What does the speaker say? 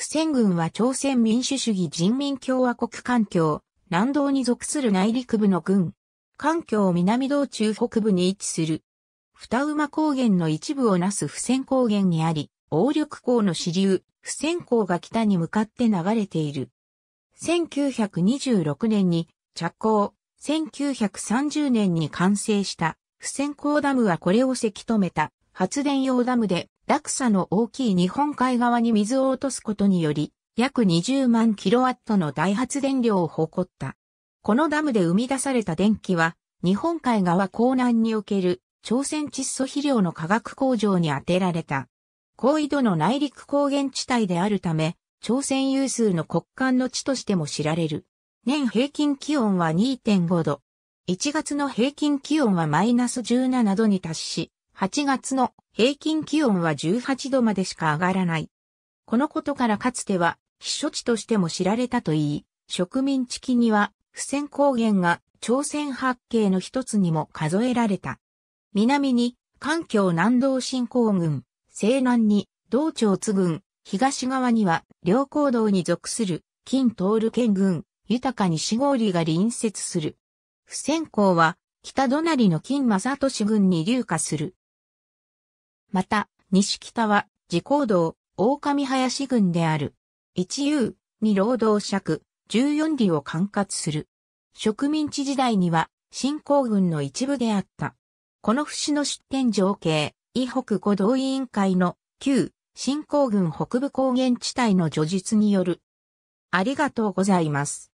不戦軍は朝鮮民主主義人民共和国環境、南道に属する内陸部の軍。環境南道中北部に位置する。二馬高原の一部をなす不戦高原にあり、王緑港の支流、不戦港が北に向かって流れている。1926年に着工、1930年に完成した不戦港ダムはこれをせき止めた発電用ダムで落差の大きい日本海側に水を落とすことにより、約20万キロワットの大発電量を誇った。このダムで生み出された電気は、日本海側港南における朝鮮窒素肥料の化学工場に充てられた。高緯度の内陸高原地帯であるため、朝鮮有数の国間の地としても知られる。年平均気温は2.5度。1月の平均気温はマイナス17度に達し、8月の平均気温は18度までしか上がらない。このことからかつては避暑地としても知られたといい、植民地期には不戦高原が朝鮮八景の一つにも数えられた。南に環境南道進興郡、西南に道長津郡、東側には両行道に属する金通る県郡、豊かに四郷里が隣接する。不戦港は北隣の金正俊郡に流下する。また、西北は、自行道、狼林郡である。一遊、二労働尺、十四里を管轄する。植民地時代には、新興軍の一部であった。この節の出典情景、伊北五道委員会の旧新興軍北部高原地帯の序述による。ありがとうございます。